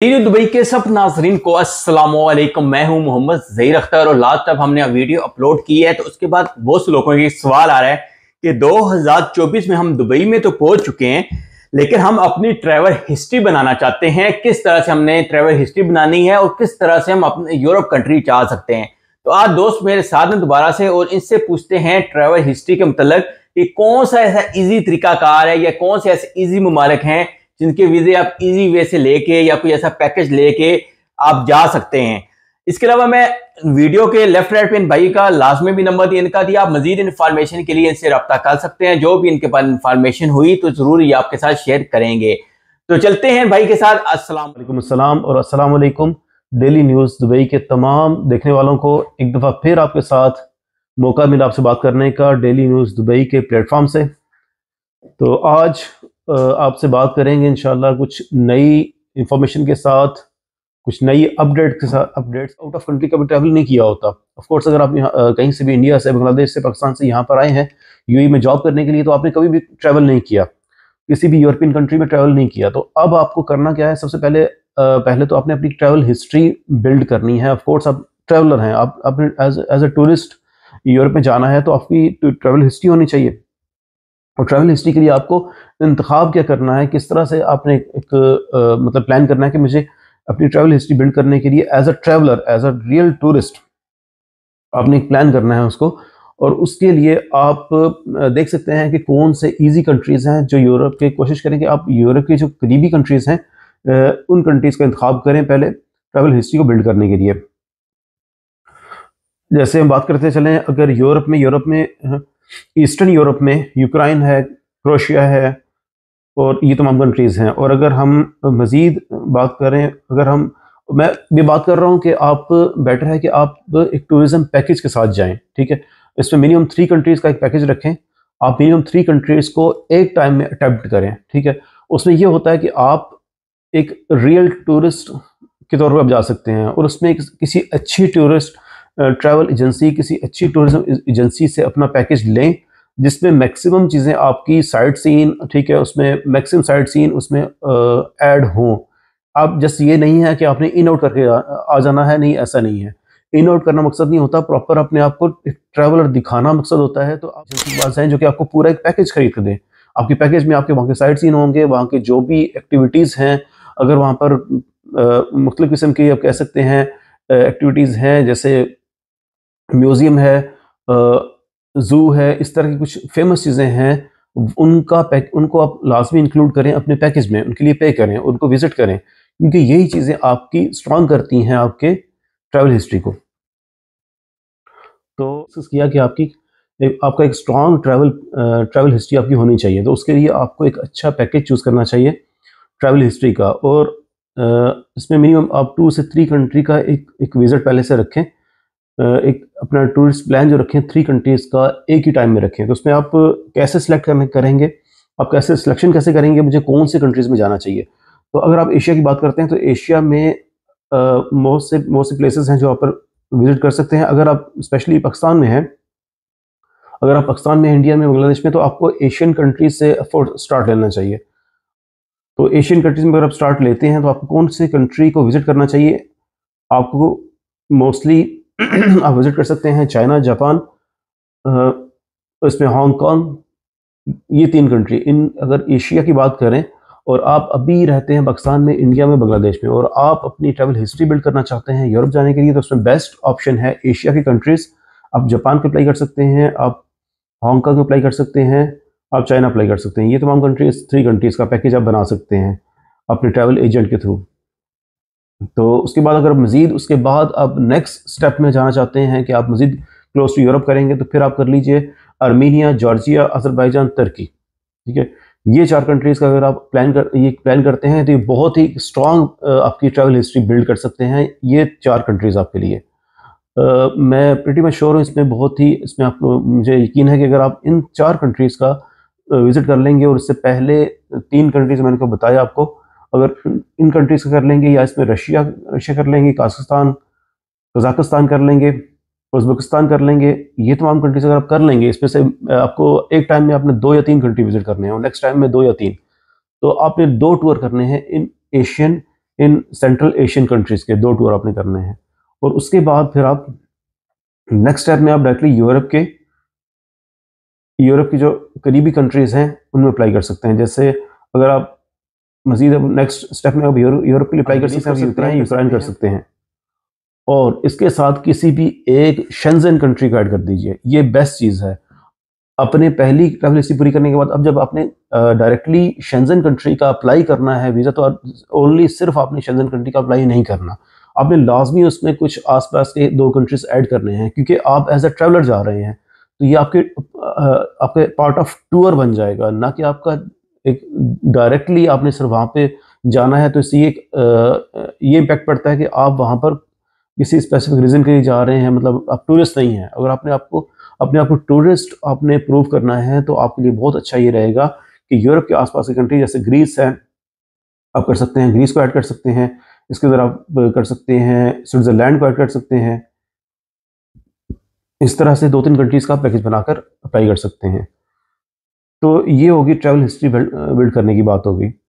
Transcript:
TV Dubai के सब नाजरीन को असलम मैं हूं मोहम्मद जही अख्तर और लास्ट टाइम हमने वीडियो अपलोड की है तो उसके बाद बहुत से लोगों के सवाल आ रहा है कि 2024 में हम दुबई में तो पहुंच चुके हैं लेकिन हम अपनी ट्रैवल हिस्ट्री बनाना चाहते हैं किस तरह से हमने ट्रैवल हिस्ट्री बनानी है और किस तरह से हम अपने यूरोप कंट्री जा सकते हैं तो आज दोस्त मेरे साथ में दोबारा से और इनसे पूछते हैं ट्रैवल हिस्ट्री के मतलब कि कौन सा ऐसा ईजी तरीकाकार है या कौन से ऐसे ईजी ममालिक हैं जिनके वीज़े आप इजी वे से लेके या कोई ऐसा पैकेज लेके आप जा सकते हैं इसके अलावा मैं वीडियो के लेफ्ट राइट पे भाई का लाजमी भी नंबर दिया इनका दिया आप मजीद इन्फॉर्मेशन के लिए इनसे रब्ता कर सकते हैं जो भी इनके पास इन्फॉर्मेशन हुई तो ज़रूर ये आपके साथ शेयर करेंगे तो चलते हैं भाई के साथ असलम और असल डेली न्यूज़ दुबई के तमाम देखने वालों को एक दफ़ा फिर आपके साथ मौका मिला आपसे बात करने का डेली न्यूज़ दुबई के प्लेटफॉर्म से तो आज आपसे बात करेंगे इन कुछ नई इंफॉर्मेशन के साथ कुछ नई अपडेट के साथ अपडेट्स आउट ऑफ कंट्री कभी ट्रैवल नहीं किया होता ऑफ कोर्स अगर आप यहाँ कहीं से भी इंडिया से बांग्लादेश से पाकिस्तान से यहाँ पर आए हैं यू में जॉब करने के लिए तो आपने कभी भी ट्रैवल नहीं किया किसी भी यूरोपियन कंट्री में ट्रैवल नहीं किया तो अब आपको करना क्या है सबसे पहले पहले तो आपने अपनी ट्रैवल हिस्ट्री बिल्ड करनी है ऑफकोर्स आप ट्रैवलर हैं आप अपने एज ए टूरिस्ट यूरोप में जाना है तो आपकी ट्रैवल हिस्ट्री होनी चाहिए और ट्रैवल हिस्ट्री के लिए आपको इंतखब क्या करना है किस तरह से आपने एक आ, मतलब प्लान करना है कि मुझे अपनी ट्रैवल हिस्ट्री बिल्ड करने के लिए as a traveller as a real tourist आपने एक प्लान करना है उसको और उसके लिए आप देख सकते हैं कि कौन से इजी कंट्रीज़ हैं जो यूरोप के कोशिश करें कि आप यूरोप की जो करीबी कंट्रीज़ हैं उन कंट्रीज़ का इंतखब करें पहले ट्रैवल हिस्ट्री को बिल्ड करने के लिए जैसे हम बात करते चलें अगर यूरोप में यूरोप में ईस्टर्न यूरोप में यूक्राइन है क्रोशिया है और ये तमाम कंट्रीज़ हैं और अगर हम मज़ीद बात करें अगर हम मैं ये बात कर रहा हूँ कि आप बेटर है कि आप एक टूरिज़म पैकेज के साथ जाएं ठीक है इसमें मिनिमम थ्री कंट्रीज़ का एक पैकेज रखें आप मिनिमम थ्री कंट्रीज़ को एक टाइम में अटैम्प्ट करें ठीक है उसमें यह होता है कि आप एक रियल टूरिस्ट के तौर पर आप जा सकते हैं और उसमें किसी अच्छी टूरिस्ट ट्रैवल एजेंसी किसी अच्छी टूरिज्म एजेंसी से अपना पैकेज लें जिसमें मैक्सिमम चीज़ें आपकी साइड सीन ठीक है उसमें मैक्सिमम साइड सीन उसमें ऐड हों आप जस्ट ये नहीं है कि आपने इन आउट करके आ जाना है नहीं ऐसा नहीं है इन आउट करना मकसद नहीं होता प्रॉपर अपने आप को ट्रैवलर दिखाना मकसद होता है तो आप जैसी बात हैं जो कि आपको पूरा एक पैकेज खरीद कर दें आपके पैकेज में आपके वहाँ के साइड सीन होंगे वहाँ के जो भी एक्टिविटीज़ हैं अगर वहाँ पर मुख्तलिफ़ किस्म की आप कह सकते हैं एक्टिविटीज़ हैं जैसे म्यूज़ियम है ज़ू है इस तरह की कुछ फेमस चीज़ें हैं उनका पैक उनको आप लाजमी इंक्लूड करें अपने पैकेज में उनके लिए पे करें उनको विज़िट करें क्योंकि यही चीज़ें आपकी स्ट्रांग करती हैं आपके ट्रैवल हिस्ट्री को तो किया कि आपकी एक, आपका एक स्ट्रांग ट्रैवल ट्रैवल हिस्ट्री आपकी होनी चाहिए तो उसके लिए आपको एक अच्छा पैकेज चूज़ करना चाहिए ट्रैवल हिस्ट्री का और आ, इसमें मिनिमम आप टू से थ्री कंट्री का एक एक विज़िट पहले से रखें आ, एक अपना टूरिस्ट प्लान जो रखें थ्री कंट्रीज़ का एक ही टाइम में रखें तो उसमें आप कैसे सिलेक्ट करेंगे आप कैसे सिलेक्शन कैसे करेंगे मुझे कौन से कंट्रीज़ में जाना चाहिए तो अगर आप एशिया की बात करते हैं तो एशिया में बहुत से बहुत से प्लेसेस हैं जो आप विजिट कर सकते हैं अगर आप स्पेशली पाकिस्तान में हैं अगर आप पाकिस्तान में इंडिया में बांग्लादेश में तो आपको एशियन कंट्रीज से अफोर्ड स्टार्ट लेना चाहिए तो एशियन कंट्रीज में अगर आप स्टार्ट लेते हैं तो आपको कौन से कंट्री को विजिट करना चाहिए आपको मोस्टली आप विजिट कर सकते हैं चाइना जापान इसमें हांगकॉन्ग ये तीन कंट्री इन अगर एशिया की बात करें और आप अभी रहते हैं पाकिस्तान में इंडिया में बांग्लादेश में और आप अपनी ट्रैवल हिस्ट्री बिल्ड करना चाहते हैं यूरोप जाने के लिए तो उसमें बेस्ट ऑप्शन है एशिया की कंट्रीज़ आप जापान की अप्लाई कर सकते हैं आप हांगकॉन्ग अप्लाई कर सकते हैं आप चाइना अप्लाई कर सकते हैं ये तमाम कंट्रीज थ्री कंट्रीज़ का पैकेज आप बना सकते हैं अपने ट्रैवल एजेंट के थ्रू तो उसके बाद अगर मज़ीद उसके बाद आप नेक्स्ट स्टेप में जाना चाहते हैं कि आप मज़ीद क्लोज टू यूरोप करेंगे तो फिर आप कर लीजिए आर्मीनिया जॉर्जिया अजरबैजान तुर्की ठीक है ये चार कंट्रीज़ का अगर आप प्लान कर ये प्लान करते हैं तो ये बहुत ही स्ट्रॉन्ग आपकी ट्रैवल हिस्ट्री बिल्ड कर सकते हैं ये चार कंट्रीज़ आपके लिए आ, मैं प्रिटी मैं श्योर हूँ इसमें बहुत ही इसमें आपको मुझे यकीन है कि अगर आप इन चार कंट्रीज़ का विज़िट कर लेंगे और इससे पहले तीन कंट्रीज़ मैंने को बताया आपको अगर इन कंट्रीज़ का कर लेंगे या इसमें रशिया रशिया कर लेंगे काजस्तान कजाकिस्तान कर लेंगे उज्बेकिस्तान कर लेंगे ये तमाम कंट्रीज अगर आप कर लेंगे इसमें से आपको एक टाइम में आपने दो या तीन कंट्री विजिट करने हैं और नेक्स्ट टाइम में दो या तीन तो आपने दो टूर करने हैं इन एशियन इन सेंट्रल एशियन कंट्रीज़ के दो टूर आपने करने हैं और उसके बाद फिर आप नेक्स्ट टाइम में आप डायरेक्टली यूरोप के यूरोप की जो करीबी कंट्रीज़ हैं उनमें अप्लाई कर सकते हैं जैसे अगर आप मजीद अब नेक्स्ट स्टेप में अब यूरोप के लिए अप्लाई कर सकते हैं यूक्रेन यूक्रेन कर सकते हैं और इसके साथ किसी भी एक शेंजन कंट्री को ऐड कर दीजिए ये बेस्ट चीज़ है अपने पहली ट्रैवल हिस्ट्री पूरी करने के बाद अब जब आपने डायरेक्टली शेंजन कंट्री का अप्लाई करना है वीज़ा तो ओनली सिर्फ आपने शेंजन कंट्री का अप्लाई नहीं करना आपने लाजमी उसमें कुछ आस पास के दो कंट्रीज ऐड करने हैं क्योंकि आप एज ए ट्रैवलर जा रहे हैं तो ये आपके आपके पार्ट ऑफ टूर बन जाएगा ना कि आपका एक डायरेक्टली आपने सिर्फ वहाँ पे जाना है तो इससे एक ये इम्पैक्ट पड़ता है कि आप वहाँ पर किसी स्पेसिफिक रीज़न के लिए जा रहे हैं मतलब आप टूरिस्ट नहीं हैं अगर आपने आपको अपने आप को टूरिस्ट आपने प्रूव करना है तो आपके लिए बहुत अच्छा ये रहेगा कि यूरोप के आसपास की कंट्री जैसे ग्रीस है आप कर सकते हैं ग्रीस को ऐड कर सकते हैं इसके अंदर आप कर सकते हैं स्विट्ज़रलैंड को ऐड कर सकते हैं इस तरह से दो तीन कंट्रीज़ का पैकेज बनाकर अप्लाई कर सकते हैं तो ये होगी ट्रैवल हिस्ट्री बिल्ड करने की बात होगी